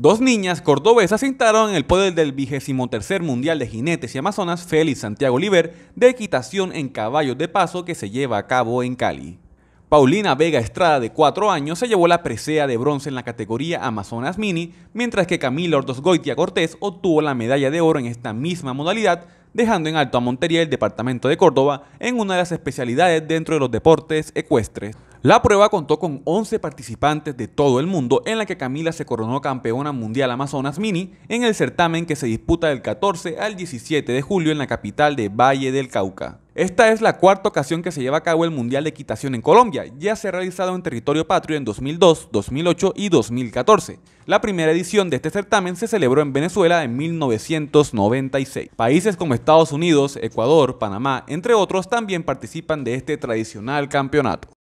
Dos niñas cordobesas se en el poder del vigésimo tercer Mundial de Jinetes y Amazonas Félix Santiago Oliver de equitación en caballos de paso que se lleva a cabo en Cali. Paulina Vega Estrada, de 4 años, se llevó la presea de bronce en la categoría Amazonas Mini, mientras que Camila Ordosgoitia Cortés obtuvo la medalla de oro en esta misma modalidad, dejando en alto a Montería el departamento de Córdoba en una de las especialidades dentro de los deportes ecuestres. La prueba contó con 11 participantes de todo el mundo en la que Camila se coronó campeona mundial Amazonas Mini en el certamen que se disputa del 14 al 17 de julio en la capital de Valle del Cauca. Esta es la cuarta ocasión que se lleva a cabo el Mundial de Equitación en Colombia. Ya se ha realizado en territorio patrio en 2002, 2008 y 2014. La primera edición de este certamen se celebró en Venezuela en 1996. Países como Estados Unidos, Ecuador, Panamá, entre otros, también participan de este tradicional campeonato.